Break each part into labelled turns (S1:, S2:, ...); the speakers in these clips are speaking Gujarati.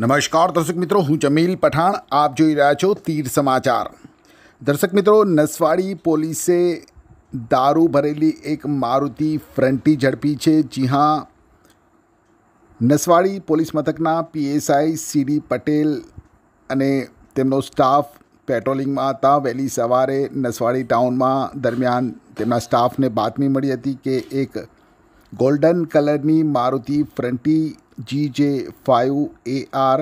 S1: નમસ્કાર દર્શક મિત્રો હું જમીલ પઠાણ આપ જોઈ રહ્યા છો તીર સમાચાર દર્શક મિત્રો નસવાડી પોલીસે દારૂ ભરેલી એક મારુતિ ફ્રન્ટી ઝડપી છે જી હા નસવાડી પોલીસ મથકના પીએસઆઈ સીડી પટેલ અને તેમનો સ્ટાફ પેટ્રોલિંગમાં હતા વહેલી સવારે નસવાડી ટાઉનમાં દરમિયાન તેમના સ્ટાફને બાતમી મળી હતી કે એક ગોલ્ડન કલરની Maruti Fronte G J five A R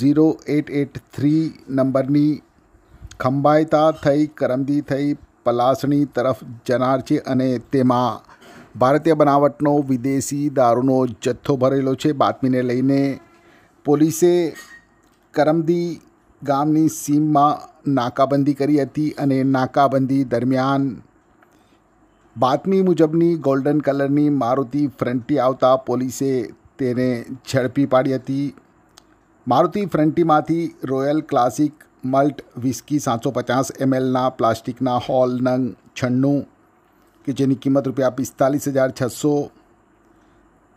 S1: zero eight eight three નંબરની ખંભાયતા થઈ કરમદી થઈ પલાસણી તરફ જનાર છે અને તેમાં ભારતીય બનાવટનો વિદેશી દારૂનો જથ્થો ભરેલો છે બાતમીને લઈને પોલીસે કરમદી ગામની સીમમાં નાકાબંધી કરી હતી અને નાકાબંધી દરમિયાન બાતમી મુજબની ગોલ્ડન કલરની મારુતિ ફ્રન્ટી આવતા પોલીસે તેને ઝડપી પાડી હતી મારુતિ ફ્રન્ટીમાંથી રોયલ ક્લાસિક મલ્ટ વિસ્કી સાતસો પચાસ એમએલના પ્લાસ્ટિકના હોલ નંગ છન્નું કે જેની કિંમત રૂપિયા પિસ્તાલીસ હજાર છસો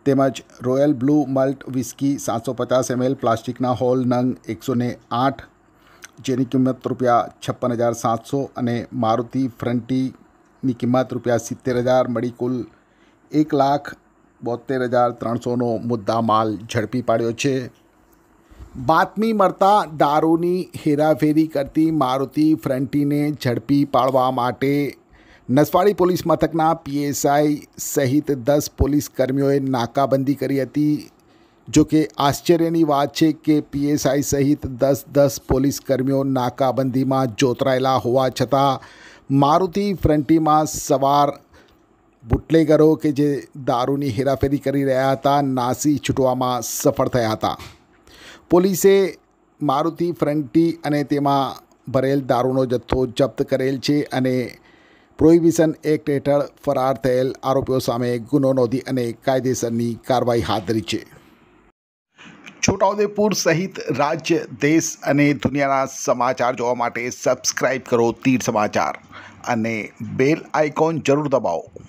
S1: તેમજ રોયલ બ્લુ મલ્ટ વિસ્કી સાતસો પચાસ એમએલ પ્લાસ્ટિકના હોલ નંગ એકસો ને આઠ જેની કિંમત રૂપિયા છપ્પન હજાર સાતસો અને મારુતિ ફ્રન્ટીની કિંમત રૂપિયા સિત્તેર હજાર મળી કુલ એક લાખ બોતેર હજાર ત્રણસોનો મુદ્દા માલ ઝડપી પાડ્યો છે બાતમી મળતા દારૂની હેરાફેરી કરતી મારુતિ ફ્રન્ટીને ઝડપી પાડવા માટે નસવાડી પોલીસ મથકના પીએસઆઈ સહિત દસ પોલીસ કર્મીઓએ નાકાબંધી કરી હતી જો કે આશ્ચર્યની વાત છે કે પીએસઆઈ સહિત દસ દસ પોલીસ કર્મીઓ નાકાબંધીમાં જોતરાયેલા હોવા છતાં મારુતિ ફ્રન્ટીમાં સવાર બુટલેગરો કે જે દારૂની હેરાફેરી કરી રહ્યા હતા નાસી છૂટવામાં સફળ થયા હતા પોલીસે મારુતિ ફ્રન્ટી અને તેમાં ભરેલ દારૂનો જથ્થો જપ્ત કરેલ છે અને પ્રોહિબિશન એક્ટ હેઠળ ફરાર થયેલ આરોપીઓ સામે ગુનો નોંધી અને કાયદેસરની કાર્યવાહી હાથ ધરી છે છોટાઉદેપુર સહિત રાજ્ય દેશ અને દુનિયાના સમાચાર જોવા માટે સબસ્ક્રાઈબ કરો તીર સમાચાર અને બેલ આઇકોન જરૂર દબાવો